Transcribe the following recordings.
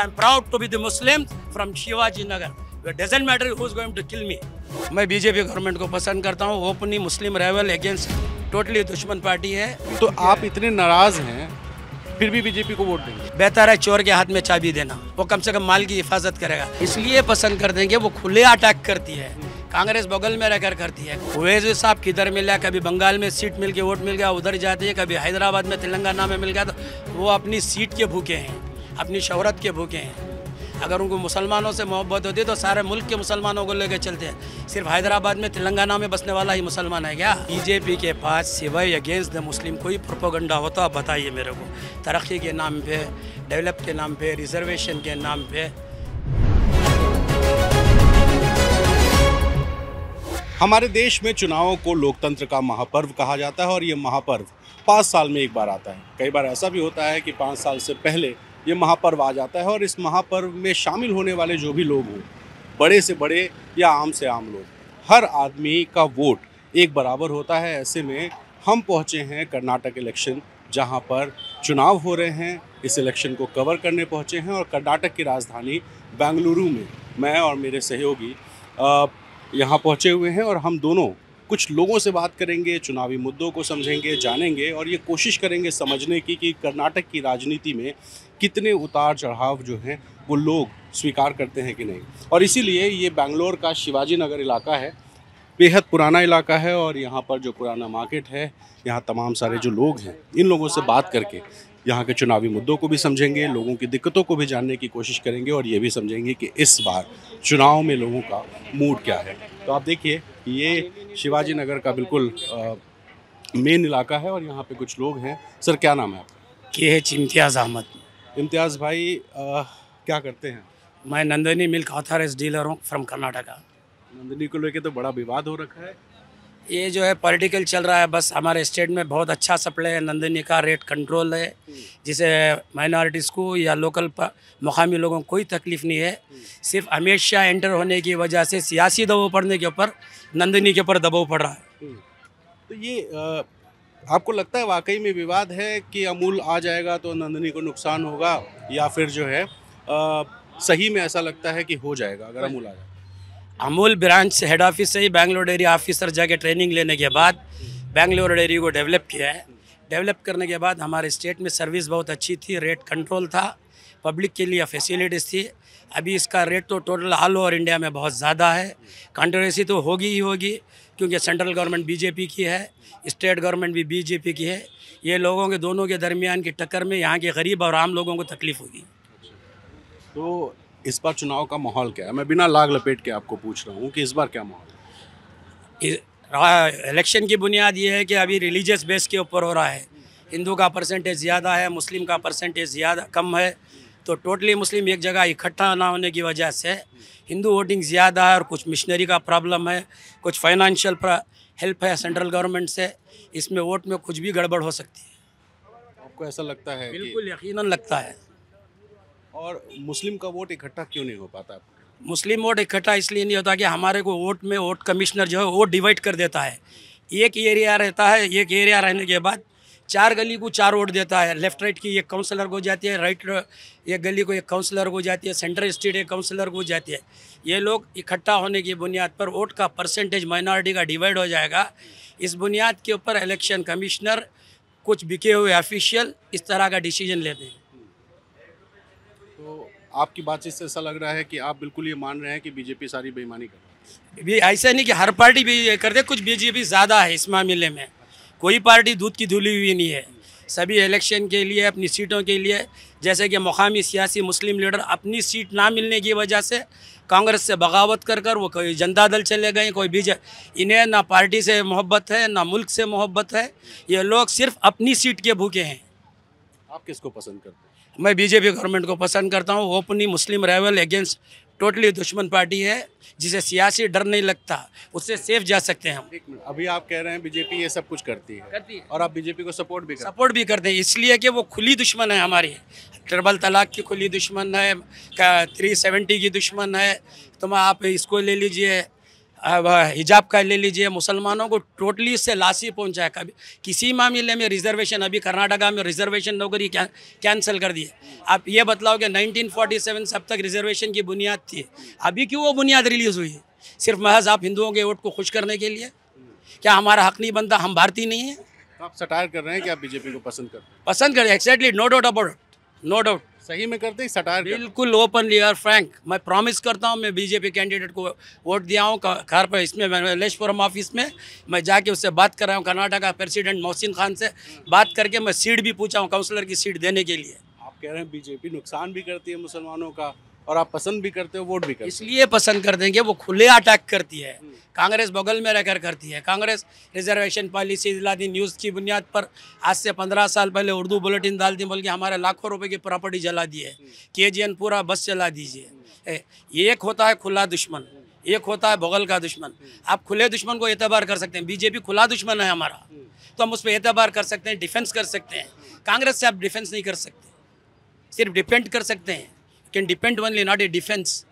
I am proud to be the Muslim from Shivaji Nagar It doesn't matter who is going to kill me. मैं BJP government को पसंद करता हूँ openly Muslim rival against totally दुश्मन party है तो आप इतने नाराज हैं फिर भी बीजेपी को वोट देंगे बेहतर है चोर के हाथ में चाबी देना वो कम से कम माल की हिफाजत करेगा इसलिए पसंद कर देंगे वो खुले अटैक करती है कांग्रेस बगल में रहकर करती है ओवैस साहब किधर मिला कभी बंगाल में सीट मिल के वोट मिल गया उधर जाती है कभी हैदराबाद में तेलंगाना में मिल गया तो वो अपनी सीट के भूखे हैं अपनी शहरत के भूखे हैं अगर उनको मुसलमानों से मोहब्बत होती तो सारे मुल्क के मुसलमानों को लेकर चलते हैं सिर्फ हैदराबाद में तेलंगाना में बसने वाला ही मुसलमान है क्या बीजेपी के पास सिवाय अगेंस्ट द मुस्लिम कोई प्रोपोगंडा होता तो बताइए मेरे को तरक्की के नाम पे डेवलप के नाम पे रिजर्वेशन के नाम पे हमारे देश में चुनावों को लोकतंत्र का महापर्व कहा जाता है और ये महापर्व पाँच साल में एक बार आता है कई बार ऐसा भी होता है कि पाँच साल से पहले ये महापर्व आ जाता है और इस महापर्व में शामिल होने वाले जो भी लोग हों बड़े से बड़े या आम से आम लोग हर आदमी का वोट एक बराबर होता है ऐसे में हम पहुँचे हैं कर्नाटक इलेक्शन जहाँ पर चुनाव हो रहे हैं इस इलेक्शन को कवर करने पहुँचे हैं और कर्नाटक की राजधानी बेंगलुरु में मैं और मेरे सहयोगी यहाँ पहुँचे हुए हैं और हम दोनों कुछ लोगों से बात करेंगे चुनावी मुद्दों को समझेंगे जानेंगे और ये कोशिश करेंगे समझने की कि कर्नाटक की राजनीति में कितने उतार चढ़ाव जो हैं वो लोग स्वीकार करते हैं कि नहीं और इसीलिए ये बेंगलोर का शिवाजी नगर इलाका है बेहद पुराना इलाका है और यहाँ पर जो पुराना मार्केट है यहाँ तमाम सारे जो लोग हैं इन लोगों से बात करके यहाँ के चुनावी मुद्दों को भी समझेंगे लोगों की दिक्कतों को भी जानने की कोशिश करेंगे और ये भी समझेंगे कि इस बार चुनाव में लोगों का मूड क्या है तो आप देखिए ये शिवाजी नगर का बिल्कुल मेन इलाका है और यहाँ पे कुछ लोग हैं सर क्या नाम है आपका के एच इम्तियाज़ अहमद इम्तियाज़ भाई आ, क्या करते हैं मैं नंदनी मिल्क ऑथराइज डीलर हूँ फ्रॉम कर्नाटका नंदनी को लेके तो बड़ा विवाद हो रखा है ये जो है पॉलिटिकल चल रहा है बस हमारे स्टेट में बहुत अच्छा सप्लाई है नंदनी का रेट कंट्रोल है जिसे माइनॉरिटीज़ को या लोकल मुकामी लोगों को कोई तकलीफ़ नहीं है सिर्फ हमेशा एंटर होने की वजह से सियासी दबाव पड़ने के ऊपर नंदनी के ऊपर दबाव पड़ रहा है हम्म। तो ये आ, आपको लगता है वाकई में विवाद है कि अमूल आ जाएगा तो नंदनी को नुकसान होगा या फिर जो है आ, सही में ऐसा लगता है कि हो जाएगा अगर अमूल आ जाए अमूल ब्रांच हेड ऑफिस से ही बैंगलोर डेयरी ऑफिसर जाके ट्रेनिंग लेने के बाद बैंगलोर डेयरी को डेवलप किया है डेवलप करने के बाद हमारे स्टेट में सर्विस बहुत अच्छी थी रेट कंट्रोल था पब्लिक के लिए फैसिलिटीज़ थी अभी इसका रेट तो टोटल ऑल ओवर इंडिया में बहुत ज़्यादा है कंट्रोवर्सी तो होगी ही होगी क्योंकि सेंट्रल गवर्नमेंट बीजेपी की है स्टेट गवर्नमेंट भी बीजेपी की है ये लोगों के दोनों के दरमियान की टक्कर में यहाँ के गरीब और आम लोगों को तकलीफ़ होगी तो इस बार चुनाव का माहौल क्या है मैं बिना लाग लपेट के आपको पूछ रहा हूँ कि इस बार क्या माहौल है इलेक्शन की बुनियाद ये है कि अभी रिलीजियस बेस के ऊपर हो रहा है हिंदू का परसेंटेज ज़्यादा है मुस्लिम का परसेंटेज ज़्यादा कम है तो टोटली मुस्लिम एक जगह इकट्ठा ना होने की वजह से हिंदू वोटिंग ज़्यादा है और कुछ मिशनरी का प्रॉब्लम है कुछ फाइनेंशियल हेल्प है सेंट्रल गवर्नमेंट से इसमें वोट में कुछ भी गड़बड़ हो सकती है आपको ऐसा लगता है बिल्कुल यकीनन लगता है और मुस्लिम का वोट इकट्ठा क्यों नहीं हो पाता मुस्लिम वोट इकट्ठा इसलिए नहीं होता कि हमारे को वोट में वोट कमिश्नर जो है वो डिवाइड कर देता है एक एरिया रहता है एक एरिया रहने के बाद चार गली को चार वोट देता है लेफ्ट राइट की एक काउंसलर को जाती है राइट एक गली को एक काउंसलर को जाती है सेंट्रल स्टेट एक काउंसलर को जाती है ये लोग इकट्ठा होने की बुनियाद पर वोट का परसेंटेज माइनॉरिटी का डिवाइड हो जाएगा इस बुनियाद के ऊपर इलेक्शन कमिश्नर कुछ बिके हुए ऑफिशियल इस तरह का डिसीजन लेते हैं आपकी बातचीत से ऐसा लग रहा है कि आप बिल्कुल ये मान रहे हैं कि बीजेपी सारी बेईमानी कर रही है ऐसा नहीं कि हर पार्टी भी कर दे कुछ बीजेपी ज़्यादा है इस मामले में कोई पार्टी दूध की धुली हुई नहीं है सभी इलेक्शन के लिए अपनी सीटों के लिए जैसे कि मुकामी सियासी मुस्लिम लीडर अपनी सीट ना मिलने की वजह से कांग्रेस से बगावत कर कर वो कोई जनता दल चले गए कोई बीजे इन्हें ना पार्टी से मोहब्बत है ना मुल्क से मोहब्बत है ये लोग सिर्फ अपनी सीट के भूखे हैं आप किसको पसंद करते हैं मैं बीजेपी गवर्नमेंट को पसंद करता हूँ openly Muslim rival against totally दुश्मन पार्टी है जिसे सियासी डर नहीं लगता उससे सेफ जा सकते हैं हम अभी आप कह रहे हैं बीजेपी ये सब कुछ करती है करती है और आप बीजेपी को सपोर्ट भी करते सपोर्ट भी करते हैं इसलिए कि वो खुली दुश्मन है हमारी ट्रिपल तलाक की खुली दुश्मन है थ्री सेवेंटी की दुश्मन है तो आप इसको ले लीजिए हिजाब का ले लीजिए मुसलमानों को टोटली इससे लासी पहुंचा है कभी किसी मामले में रिजर्वेशन अभी कर्नाटका में रिजर्वेशन नौकरी क्या कैंसिल कर दिए आप ये बताओ कि 1947 से अब तक रिजर्वेशन की बुनियाद थी अभी क्यों वो बुनियाद रिलीज़ हुई है सिर्फ महज आप हिंदुओं के वोट को खुश करने के लिए क्या हमारा हक नहीं बनता हम भारतीय नहीं है आप सटायर कर रहे हैं कि आप बीजेपी को पसंद कर पसंद कर exactly no doubt about no doubt सही में करते ही सटायर बिल्कुल ओपनली और फ्रैंक मैं प्रॉमिस करता हूँ मैं बीजेपी कैंडिडेट को वोट दिया हूँ घर पर इसमें मलेशपुरम ऑफिस में मैं जाके उससे बात कर रहा हूँ कर्नाटक का प्रेसिडेंट मोहसिन खान से बात करके मैं सीट भी पूछा हूँ काउंसलर की सीट देने के लिए आप कह रहे हैं बीजेपी नुकसान भी करती है मुसलमानों का और आप पसंद भी करते हो वोट भी करते इसलिए पसंद कर देंगे वो खुले अटैक करती है हम्म। कांग्रेस बगल में रहकर करती है कांग्रेस रिजर्वेशन पॉलिसी दिला दी न्यूज़ की बुनियाद पर आज से पंद्रह साल पहले उर्दू बुलेटिन डाल दी बल्कि हमारे लाखों रुपए की प्रॉपर्टी जला दी है के हम्म। पूरा बस चला दीजिए हम्म। एक होता है खुला दुश्मन एक होता है बगल का दुश्मन आप खुले दुश्मन को एतबार कर सकते हैं बीजेपी खुला दुश्मन है हमारा तो हम उस पर एतबार कर सकते हैं डिफेंस कर सकते हैं कांग्रेस से आप डिफेंस नहीं कर सकते सिर्फ डिपेंड कर सकते हैं can depend only not a defense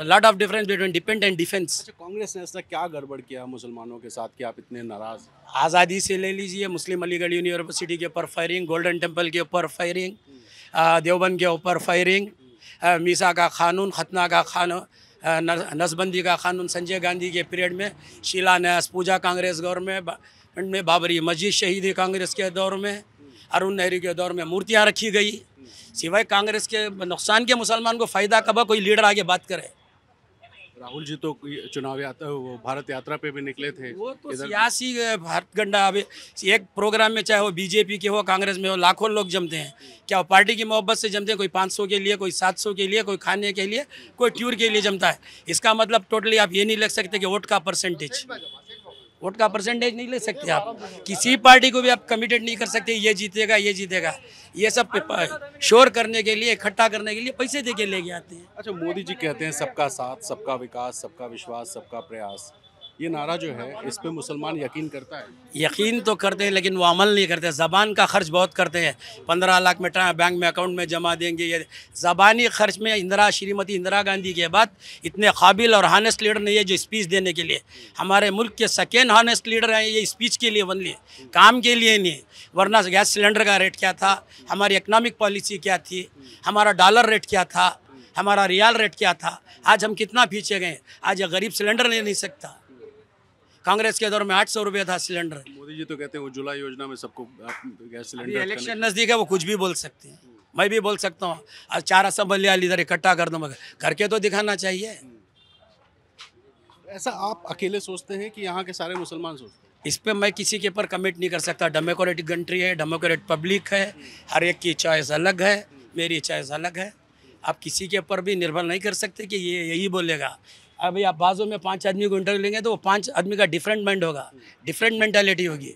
lot of difference between depend and defence Congress ने ऐसा क्या गड़बड़ किया मुसलमानों के साथ कि आप इतने नाराज आज़ादी से ले लीजिए मुस्लिम अलीगढ़ यूनिवर्सिटी के ऊपर फायरिंग गोल्डन टेम्पल के ऊपर फायरिंग देवबंद के ऊपर फायरिंग मीसा का कानून खतना का कानून नसबंदी का कानून संजय गांधी के पीरियड में शिलान्यास पूजा कांग्रेस दौर में बा, में बाबरी मस्जिद शहीद कांग्रेस के दौर में अरुण नेहरू के दौर में मूर्तियाँ रखी गई सिवाय कांग्रेस के नुकसान के मुसलमान को फ़ायदा कब कोई लीडर आगे बात करे राहुल जी तो चुनाव यात्रा वो भारत यात्रा पे भी निकले थे वो तो सियासी भारत गंडा अभी एक प्रोग्राम में चाहे वो बीजेपी के हो कांग्रेस में हो लाखों लोग जमते हैं क्या वो पार्टी की मोहब्बत से जमते हैं कोई 500 के लिए कोई 700 के लिए कोई खाने के लिए कोई ट्यूर के लिए जमता है इसका मतलब टोटली आप ये नहीं लग सकते कि वोट का परसेंटेज वोट का परसेंटेज नहीं ले सकते आप किसी पार्टी को भी आप कमिटेड नहीं कर सकते ये जीतेगा ये जीतेगा ये सब शोर करने के लिए इकट्ठा करने के लिए पैसे दे के लेके आते हैं अच्छा मोदी जी कहते हैं सबका साथ सबका विकास सबका विश्वास सबका प्रयास ये नारा जो है इस पर मुसलमान यकीन करता है यकीन तो करते हैं लेकिन वो अमल नहीं करते ज़बान का खर्च बहुत करते हैं पंद्रह लाख में बैंक में अकाउंट में जमा देंगे ये ज़बानी खर्च में इंदिरा श्रीमती इंदिरा गांधी के बाद इतने काबिल और हानेस्ट लीडर नहीं है जो स्पीच देने के लिए हमारे मुल्क के सेकेंड हानेस्ट लीडर हैं ये स्पीच के लिए बनली काम के लिए नहीं वरना गैस सिलेंडर का रेट क्या था हमारी इकनॉमिक पॉलिसी क्या थी हमारा डॉलर रेट क्या था हमारा रियाल रेट क्या था आज हम कितना पीछे गए आज गरीब सिलेंडर ले नहीं सकता कांग्रेस के दौर में आठ सौ था सिलेंडर मोदी जी तो कहते हैं उज्ज्वला योजना में सबको गैस सिलेंडर इलेक्शन नज़दीक है वो कुछ भी बोल सकते हैं मैं भी बोल सकता हूँ आज चार असम्बल इधर इकट्ठा कर दूँगा करके तो दिखाना चाहिए ऐसा आप अकेले सोचते हैं कि यहाँ के सारे मुसलमान सोचते हैं इस पर मैं किसी के ऊपर कमिट नहीं कर सकता डेमोक्रेटिक कंट्री है डेमोक्रेट पब्लिक है हर एक की चॉइस अलग है मेरी चॉइस अलग है आप किसी के ऊपर भी निर्भर नहीं कर सकते कि ये यही बोलेगा अभी आप बाजू में पाँच आदमी को इंटरव्यू लेंगे तो वो पाँच आदमी का डिफरेंट माइंड होगा डिफरेंट मेंटालिटी होगी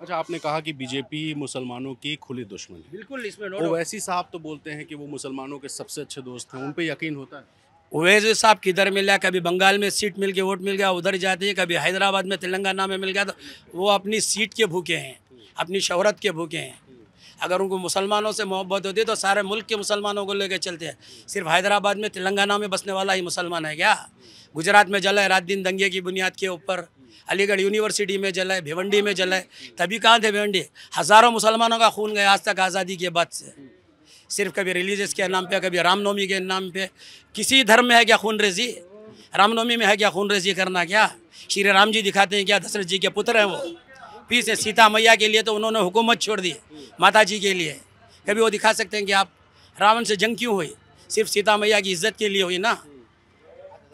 अच्छा आपने कहा कि बीजेपी मुसलमानों की खुली दुश्मन है बिल्कुल इसमें ओवैसी साहब तो बोलते हैं कि वो मुसलमानों के सबसे अच्छे दोस्त हैं उन पर यकीन होता है ओवैसी साहब किधर मिल गया कभी बंगाल में सीट मिल के वोट मिल गया उधर जाते हैं कभी हैदराबाद में तेलंगाना में मिल गया तो वो अपनी सीट के भूखे हैं अपनी शहरत के भूखे हैं अगर उनको मुसलमानों से मोहब्बत होती है तो सारे मुल्क के मुसलमानों को लेकर चलते हैं सिर्फ हैदराबाद में तेलंगाना में बसने वाला ही मुसलमान है क्या गुजरात में जला है रात दिन दंगे की बुनियाद के ऊपर अलीगढ़ यूनिवर्सिटी में जलाए भिवंडी में जलाए तभी कहाँ थे भिवंडी हज़ारों मुसलमानों का खून गया आज तक आज़ादी के बाद से सिर्फ कभी रिलीजियस के नाम पे कभी रामनवमी के नाम पे किसी धर्म में है क्या खून रेजी रामनवमी में है क्या खून रेजी करना क्या श्री राम जी दिखाते हैं क्या दशरथ जी के पुत्र हैं वो फिर से सीता मैया के लिए तो उन्होंने हुकूमत छोड़ दी माता जी के लिए कभी वो दिखा सकते हैं कि आप रावण से जंग क्यों हुई सिर्फ सीता मैया की इज्जत के लिए हुई ना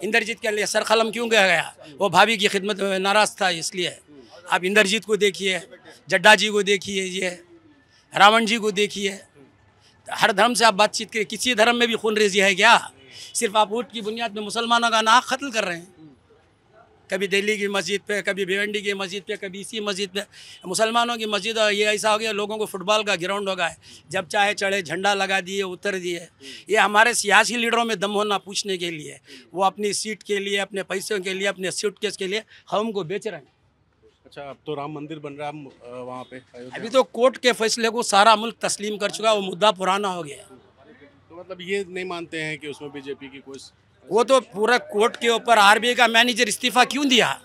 इंद्रजीत के लिए सर कलम क्यों गया गया वो भाभी की खिदमत में नाराज़ था इसलिए आप इंद्रजीत को देखिए जड्डा जी को देखिए ये रावण जी को देखिए हर धर्म से आप बातचीत करिए किसी धर्म में भी खून रेजी है क्या सिर्फ आप ऊट की बुनियाद में मुसलमानों का नाक कत्ल कर रहे हैं कभी दिल्ली की मस्जिद पे कभी भिवंडी की मस्जिद पे कभी इसी मस्जिद पे मुसलमानों की मस्जिद ये ऐसा हो गया लोगों को फुटबॉल का ग्राउंड होगा है जब चाहे चढ़े झंडा लगा दिए उतर दिए ये हमारे सियासी लीडरों में दम होना पूछने के लिए वो अपनी सीट के लिए अपने पैसों के लिए अपने सीट केस के लिए हम को बेच रहे हैं अच्छा अब तो राम मंदिर बन रहा है वहाँ पे अभी तो कोर्ट के फैसले को सारा मुल्क तस्लीम कर चुका वो मुद्दा पुराना हो गया तो मतलब ये नहीं मानते हैं कि उसमें बीजेपी की कोई वो तो पूरा कोर्ट के ऊपर आरबीआई का मैनेजर इस्तीफा क्यों दिया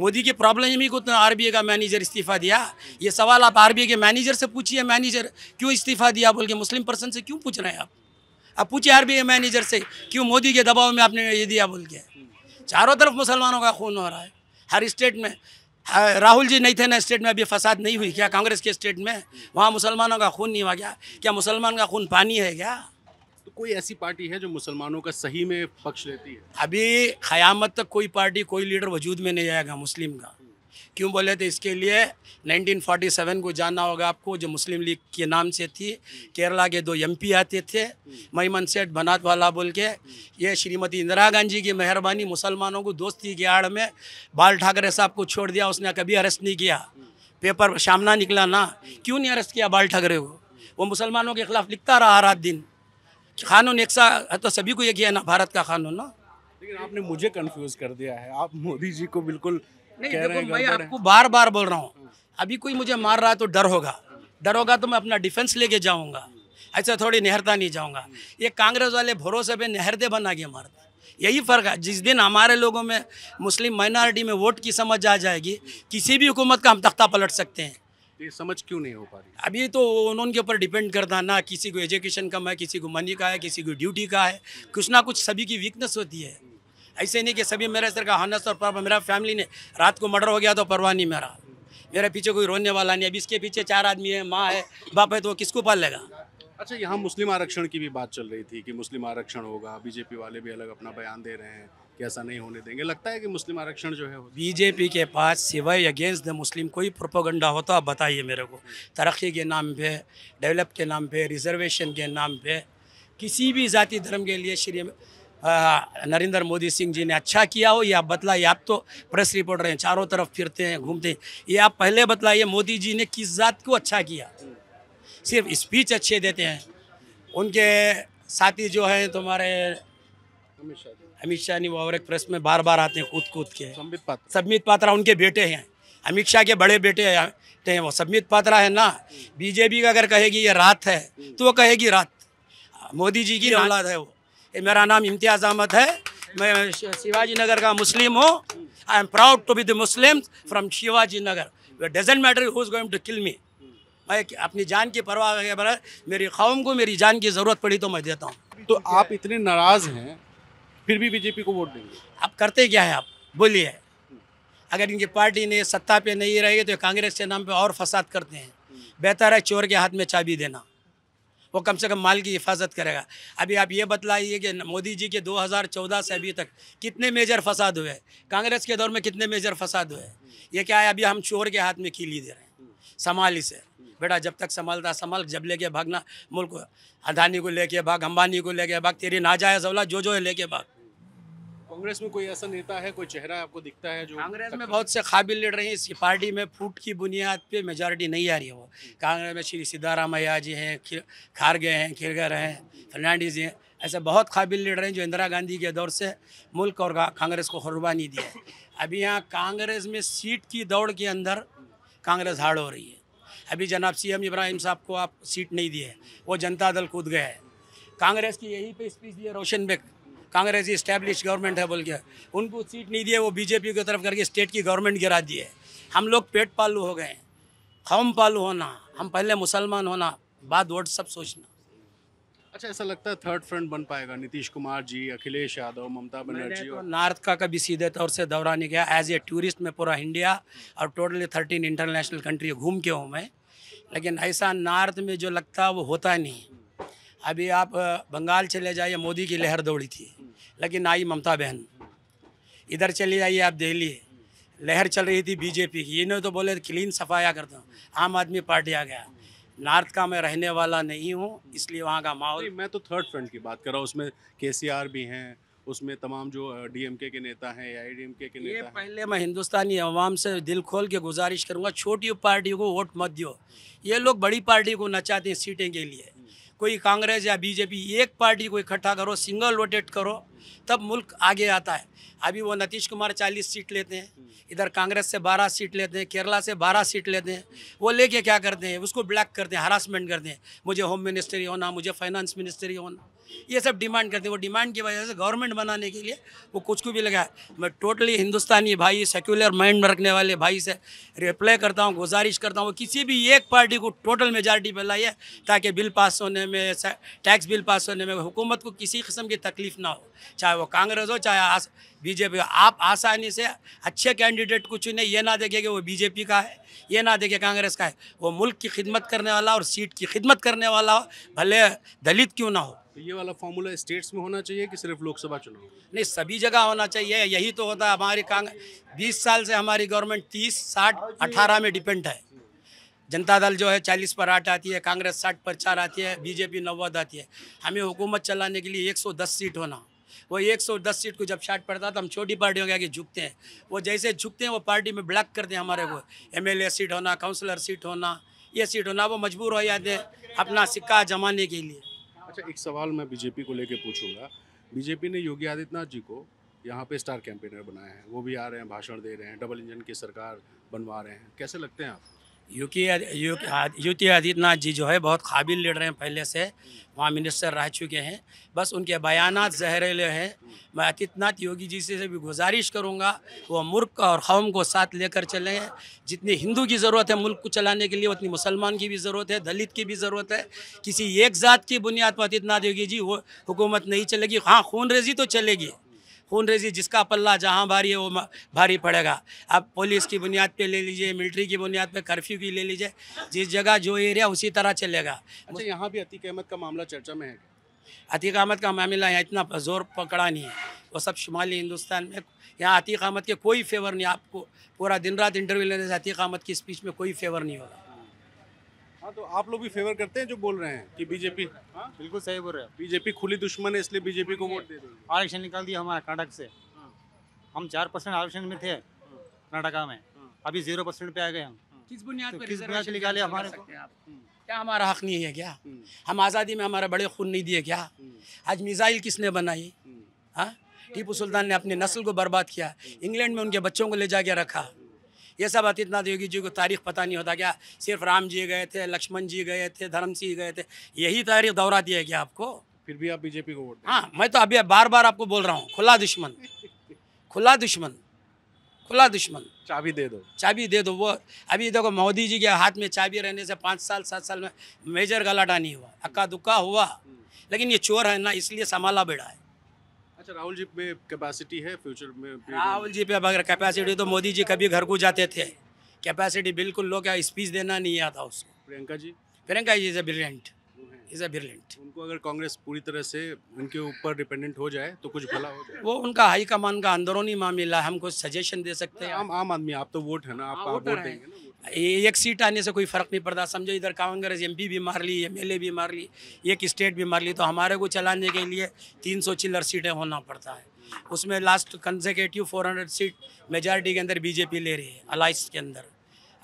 मोदी की प्रॉब्लम ही को तो आरबीआई का मैनेजर इस्तीफा दिया ये सवाल आप आरबीआई के मैनेजर से पूछिए मैनेजर क्यों इस्तीफा दिया बोल के मुस्लिम पर्सन से क्यों पूछ रहे हैं आप आप पूछिए आरबीआई मैनेजर से क्यों मोदी के दबाव में आपने ये दिया बोल के चारों तरफ मुसलमानों का खून हो रहा है हर स्टेट में हाँ, राहुल जी नहीं थे ना स्टेट में अभी फसाद नहीं हुई क्या कांग्रेस के स्टेट में वहाँ मुसलमानों का खून नहीं हुआ क्या क्या मुसलमान का खून पानी है क्या तो कोई ऐसी पार्टी है जो मुसलमानों का सही में पक्ष लेती है अभी ख़यामत तक कोई पार्टी कोई लीडर वजूद में नहीं आएगा मुस्लिम का क्यों बोले तो इसके लिए 1947 को जानना होगा आपको जो मुस्लिम लीग के नाम से थी केरला के दो एमपी आते थे महिमन सेठ बनात वाला बोल के ये श्रीमती इंदिरा गांधी की मेहरबानी मुसलमानों को दोस्ती की आड़ में बाल ठाकरे साहब को छोड़ दिया उसने कभी अरेस्ट नहीं किया पेपर सामना निकला ना क्यों नहीं अरेस्ट किया बाल ठाकरे को वो मुसलमानों के खिलाफ लिखता रहा रात दिन कानून एक सा तो सभी को एक ही है ना भारत का कानून ना लेकिन आपने मुझे कंफ्यूज कर दिया है आप मोदी जी को बिल्कुल नहीं देखो मैं आपको बार बार बोल रहा हूँ अभी कोई मुझे मार रहा है तो डर होगा डर होगा तो मैं अपना डिफेंस लेके जाऊँगा ऐसा थोड़ी नहरता नहीं जाऊँगा ये कांग्रेस वाले भरोसे पे नहरते बना के मारते यही फ़र्क है जिस दिन हमारे लोगों में मुस्लिम माइनॉरिटी में वोट की समझ आ जाएगी किसी भी हुकूमत का हम तख्ता पलट सकते हैं तो ये समझ क्यों नहीं हो पा रही अभी तो उनके ऊपर डिपेंड करता ना किसी को एजुकेशन कम है किसी को मनी का है किसी को ड्यूटी का है कुछ ना कुछ सभी की वीकनेस होती है ऐसे नहीं कि सभी मेरे सर का हानस और पापा मेरा फैमिली ने रात को मर्डर हो गया तो परवाह नहीं मेरा मेरे पीछे कोई रोने वाला नहीं अभी इसके पीछे चार आदमी है माँ है बाप है तो वो किसको पाल लेगा अच्छा यहाँ मुस्लिम आरक्षण की भी बात चल रही थी कि मुस्लिम आरक्षण होगा बीजेपी वाले भी अलग अपना बयान दे रहे हैं कि ऐसा नहीं होने देंगे लगता है कि मुस्लिम आरक्षण जो है बीजेपी के पास सिवाय अगेंस्ट द मुस्लिम कोई प्रोपोगंडा हो तो आप बताइए मेरे को तरक्की के नाम पे डेवलप के नाम पे रिजर्वेशन के नाम पे किसी भी जाति धर्म के लिए श्री नरेंद्र मोदी सिंह जी ने अच्छा किया हो या बतलाइए आप तो प्रेस रिपोर्टर हैं चारों तरफ फिरते हैं घूमते हैं ये आप पहले बतलाइए मोदी जी ने किस जात को अच्छा किया सिर्फ स्पीच अच्छे देते हैं उनके साथी जो हैं तुम्हारे अमित शाह ने और एक प्रेस में बार बार आते हैं कूद कूद के संबित पात्रा संबित पात्रा उनके बेटे हैं अमित शाह के बड़े बेटे हैं वो संबित पात्रा है ना बीजेपी का अगर कहेगी ये रात है तो वो कहेगी रात मोदी जी की औलाद है वो ये मेरा नाम इम्तियाज अहमद है मैं शिवाजी नगर का मुस्लिम हूँ I am proud to be the Muslim from Shivaji Nagar doesn't matter who is going to kill me मैं अपनी जान की परवाह मेरी कौम को मेरी जान की ज़रूरत पड़ी तो मैं देता हूँ तो आप इतने नाराज़ हैं फिर भी बीजेपी को वोट देंगे आप करते क्या है आप बोलिए अगर इनकी पार्टी ने सत्ता पे नहीं रहेगी तो कांग्रेस के नाम पे और फसाद करते हैं बेहतर है चोर के हाथ में चाबी देना वो कम से कम माल की हिफाजत करेगा अभी आप ये बतलाइए कि मोदी जी के 2014 से अभी तक कितने मेजर फसाद हुए कांग्रेस के दौर में कितने मेजर फसाद हुए ये क्या है अभी हम चोर के हाथ में खीली दे रहे हैं संभाल इसे बेटा जब तक संभालता संभाल जब लेके भागना मुल्क अदानी को लेके भाग अंबानी को लेके भाग तेरी नाजायज औला जो जो है लेके भाग कांग्रेस में कोई ऐसा नेता है कोई चेहरा आपको दिखता है जो कांग्रेस में बहुत से काबिल लीडर हैं इसकी पार्टी में फूट की बुनियाद पे मेजॉरिटी नहीं आ रही है वो हम्म। कांग्रेस में श्री सिद्धारामैया जी हैं खारगे हैं खिरगर हैं फर्नांडिस हैं ऐसे बहुत काबिल लीडर हैं जो इंदिरा गांधी के दौर से मुल्क और कांग्रेस को कुरबानी दी है अभी यहाँ कांग्रेस में सीट की दौड़ के अंदर कांग्रेस हार्ड हो रही है अभी जनाब सी इब्राहिम साहब को आप सीट नहीं दिए वो जनता दल कूद गए कांग्रेस की यही पे स्पीच दी रोशन बेग कांग्रेस इस्टेब्लिश गवर्नमेंट है बोल के उनको सीट नहीं दिए वो बीजेपी की तरफ करके स्टेट की गवर्नमेंट गिरा दिए हम लोग पेट पालू हो गए कौम पालू होना हम पहले मुसलमान होना बाद वोट सब सोचना अच्छा ऐसा लगता है थर्ड फ्रंट बन पाएगा नीतीश कुमार जी अखिलेश यादव ममता बनर्जी तो और नॉर्थ का कभी सीधे तौर से दौरा नहीं गया एज ए टूरिस्ट में पूरा इंडिया और टोटली थर्टीन इंटरनेशनल कंट्री घूम के हूँ मैं लेकिन ऐसा नॉर्थ में जो लगता वो होता नहीं अभी आप बंगाल चले जाइए मोदी की लहर दौड़ी थी लेकिन आई ममता बहन इधर चली जाइए आप दिल्ली लहर चल रही थी बीजेपी की इन्होंने तो बोले क्लीन सफाया करता हूँ आम आदमी पार्टी आ गया नॉर्थ का मैं रहने वाला नहीं हूँ इसलिए वहाँ का माहौल मैं तो थर्ड फ्रंट की बात कर रहा हूँ उसमें के भी हैं उसमें तमाम जो डीएमके के नेता हैं या डीएमके के नेता ये पहले मैं हिंदुस्तानी अवाम से दिल खोल के गुजारिश करूँगा छोटी पार्टी को वोट मत दियो ये लोग बड़ी पार्टी को नचाते हैं सीटें के लिए कोई कांग्रेस या बीजेपी एक पार्टी को इकट्ठा करो सिंगल रोटेट करो तब मुल्क आगे आता है अभी वो नीतीश कुमार चालीस सीट लेते हैं इधर कांग्रेस से बारह सीट लेते हैं केरला से बारह सीट लेते हैं वो लेके क्या करते हैं उसको ब्लैक करते हैं हरासमेंट करते हैं मुझे होम मिनिस्टर ही होना मुझे फाइनेंस मिनिस्टर ही होना ये सब डिमांड करते हैं वो डिमांड की वजह से गवर्नमेंट बनाने के लिए वो कुछ को भी लगाए मैं टोटली हिंदुस्तानी भाई सेक्युलर माइंड में रखने वाले भाई से रिप्लाई करता हूँ गुजारिश करता हूँ किसी भी एक पार्टी को टोटल मेजॉरिटी पर लाइए ताकि बिल पास होने में टैक्स बिल पास होने में हुकूमत को किसी किस्म की तकलीफ ना हो चाहे वो कांग्रेस हो चाहे बीजेपी आप आसानी से अच्छे कैंडिडेट को चुने ये ना देखे कि वो बीजेपी का है ये ना देखे कांग्रेस का है वो मुल्क की खिदमत करने वाला और सीट की खिदमत करने वाला हो भले दलित क्यों ना हो तो ये वाला फॉर्मूला स्टेट्स में होना चाहिए कि सिर्फ लोकसभा चुनाव नहीं सभी जगह होना चाहिए यही तो होता है हमारी कांग बीस साल से हमारी गवर्नमेंट तीस साठ अठारह में डिपेंड है जनता दल जो है चालीस पर आठ आती है कांग्रेस साठ पर चार आती है बीजेपी नव्वद आती है हमें हुकूमत चलाने के लिए 110 सीट होना वो 110 सीट को जब शार्ट पड़ता तो हम छोटी पार्टियों के आगे झुकते हैं वो जैसे झुकते हैं वो पार्टी में ब्लॉक करते हैं हमारे को एमएलए सीट होना काउंसलर सीट होना ये सीट होना वो मजबूर हो जाते हैं अपना सिक्का जमाने के लिए अच्छा एक सवाल मैं बीजेपी को लेके पूछूंगा बीजेपी ने योगी आदित्यनाथ जी को यहाँ पे स्टार कैंपेनर बनाए हैं वो भी आ रहे हैं भाषण दे रहे हैं डबल इंजन की सरकार बनवा रहे हैं कैसे लगते हैं आप योगी योगी आदित्यनाथ जी जो है बहुत काबिल लीडर हैं पहले से वहाँ मिनिस्टर रह चुके हैं बस उनके बयान जहरीले हैं मैं आदित्यनाथ योगी जी से भी गुजारिश करूँगा वो मुल्क और कौम को साथ लेकर चलें जितनी हिंदू की ज़रूरत है मुल्क को चलाने के लिए उतनी मुसलमान की भी ज़रूरत है दलित की भी ज़रूरत है किसी एक ज़ात की बुनियाद पर आदित्यनाथ योगी जी वो हुकूमत नहीं चलेगी हाँ खून रेजी तो चलेगी खून रेजी जिसका पल्ला जहाँ भारी है वो भारी पड़ेगा आप पुलिस की बुनियाद पे ले लीजिए मिलिट्री की बुनियाद पे कर्फ्यू की ले लीजिए जिस जगह जो एरिया उसी तरह चलेगा अच्छा यहाँ भी अतीक अहमद का मामला चर्चा में है अतीक अहमद का मामला यहाँ इतना जोर पकड़ा नहीं है वो सब शुमाली हिंदुस्तान में यहाँ अतीक अहमद के कोई फेवर नहीं आपको पूरा दिन रात इंटरव्यू लेने से अतीक अहमद की स्पीच में कोई फेवर नहीं होगा हाँ तो आप लोग भी फेवर करते हैं जो बोल रहे हैं कि बीजेपी हाँ? बिल्कुल सही बोल रहे हैं बीजेपी खुली दुश्मन है इसलिए बीजेपी को वोट दे दो आरक्षण हाँ, निकाल दिया हमारा कर्नाटक से हाँ। हम चार परसेंट आरक्षण में थे कर्नाटका में अभी जीरो परसेंट पे आ गए हम किस बुनियाद तो पर किस बुनियाद निकाले हमारे क्या हमारा हक नहीं है क्या हम्म। हम आज़ादी में हमारा बड़े खून नहीं दिए क्या हम्म। आज मिजाइल किसने बनाई हम्म। हाँ टीपू सुल्तान ने अपनी नस्ल को बर्बाद किया इंग्लैंड में उनके बच्चों को ले जा रखा ये सब आदित्यनाथ योगी जी को तारीख पता नहीं होता क्या सिर्फ राम जी गए थे लक्ष्मण जी गए थे धर्म सिंह गए थे यही तारीख दोहरा दिया गया आपको फिर भी आप बीजेपी को वोट हाँ मैं तो अभी बार बार आपको बोल रहा हूँ खुला दुश्मन खुला दुश्मन खुला दुश्मन चाबी दे दो चाबी दे दो वो अभी देखो मोदी जी के हाथ में चाबी रहने से पाँच साल सात साल में मेजर गलाटा नहीं हुआ अक्का दुक्का हुआ हम्म। लेकिन ये चोर है ना इसलिए संभाला बेड़ा है अच्छा राहुल जी में कैपेसिटी है फ्यूचर में राहुल जी पे अब अगर कैपेसिटी तो मोदी जी कभी घर को जाते थे कैपेसिटी बिल्कुल लो क्या स्पीच देना नहीं आता उसको Priyanka ji Priyanka ji is a brilliant is a brilliant उनको अगर कांग्रेस पूरी तरह से उनके ऊपर डिपेंडेंट हो जाए तो कुछ भला हो जाए वो उनका हाईकमान का अंदरूनी मामला है हम कुछ सजेशन दे सकते हैं आम आम आदमी आप तो वोट है ना आप वोट हाँ, देंगे एक सीट आने से कोई फ़र्क नहीं पड़ता समझो इधर कांग्रेस एम भी मार ली एम भी मार ली एक स्टेट भी मार ली तो हमारे को चलाने के लिए तीन सौ चिल्लर सीटें होना पड़ता है उसमें last consecutive four hundred seat majority के अंदर बीजेपी ले रही है अलाइस के अंदर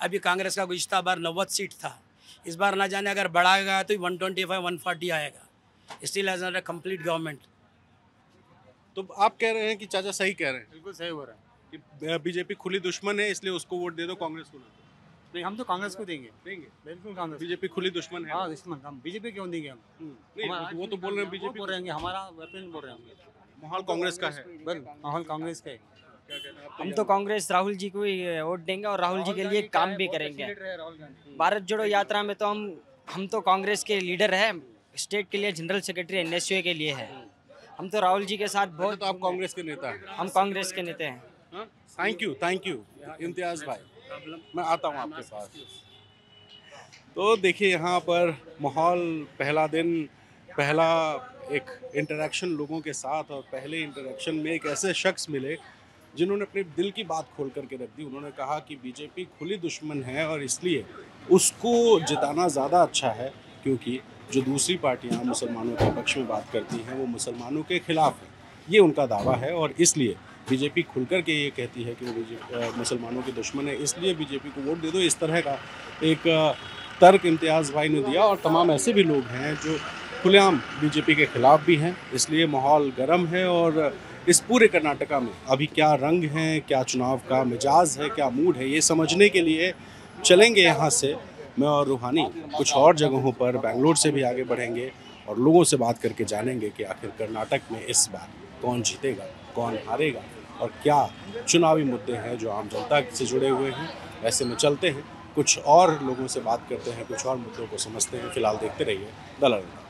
अभी कांग्रेस का गुज्त बार नव्वद सीट था इस बार ना जाने अगर बढ़ाएगा तो one twenty five one forty आएगा स्टिल एज कम्प्लीट गवर्नमेंट तो आप कह रहे हैं कि चाचा सही कह रहे हैं बिल्कुल सही हो रहा है कि बीजेपी खुली दुश्मन है इसलिए उसको वोट दे दो कांग्रेस को नहीं हम तो कांग्रेस को देंगे देंगे बिल्कुल कांग्रेस बीजेपी खुली दुश्मन है हाँ दुश्मन हम बीजेपी क्यों देंगे हम हम्म, नहीं वो तो बोल रहे हैं बीजेपी बोल रहे हैं हमारा वेपन बोल रहे हैं माहौल कांग्रेस का है बिल माहौल कांग्रेस का है हम तो कांग्रेस राहुल जी को ही वोट देंगे और राहुल जी के लिए काम भी करेंगे हम्म। भारत जोड़ो यात्रा में तो हम हम तो कांग्रेस के लीडर है स्टेट के लिए जनरल सेक्रेटरी एन के लिए है हम तो राहुल जी के साथ अच्छा, बहुत तो आप कांग्रेस के नेता हैं हम कांग्रेस के नेता हैं thank you thank you Imtiaz भाई मैं आता हूँ आपके पास तो देखिए यहाँ पर माहौल पहला दिन पहला एक इंटरेक्शन लोगों के साथ और पहले इंटरेक्शन में एक ऐसे शख्स मिले जिन्होंने अपने दिल की बात खोल करके रख दी उन्होंने कहा कि बीजेपी खुली दुश्मन है और इसलिए उसको जिताना ज़्यादा अच्छा है क्योंकि जो दूसरी पार्टियाँ मुसलमानों के पक्ष में बात करती हैं वो मुसलमानों के खिलाफ है ये उनका दावा है और इसलिए बीजेपी खुलकर के ये कहती है कि वो मुसलमानों के दुश्मन है इसलिए बीजेपी को वोट दे दो इस तरह का एक तर्क इम्तियाज़ भाई ने दिया और तमाम ऐसे भी लोग हैं जो खुलेआम बीजेपी के खिलाफ भी हैं इसलिए माहौल गर्म है और इस पूरे कर्नाटका में अभी क्या रंग हैं क्या चुनाव का मिजाज है क्या मूड है ये समझने के लिए चलेंगे यहाँ से मैं और रूहानी कुछ और जगहों पर बेंगलोर से भी आगे बढ़ेंगे और लोगों से बात करके जानेंगे कि आखिर कर्नाटक में इस बार कौन जीतेगा कौन हारेगा और क्या चुनावी मुद्दे हैं जो आम जनता से जुड़े हुए हैं ऐसे में चलते हैं कुछ और लोगों से बात करते हैं कुछ और मुद्दों को समझते हैं फिलहाल देखते रहिए दलाल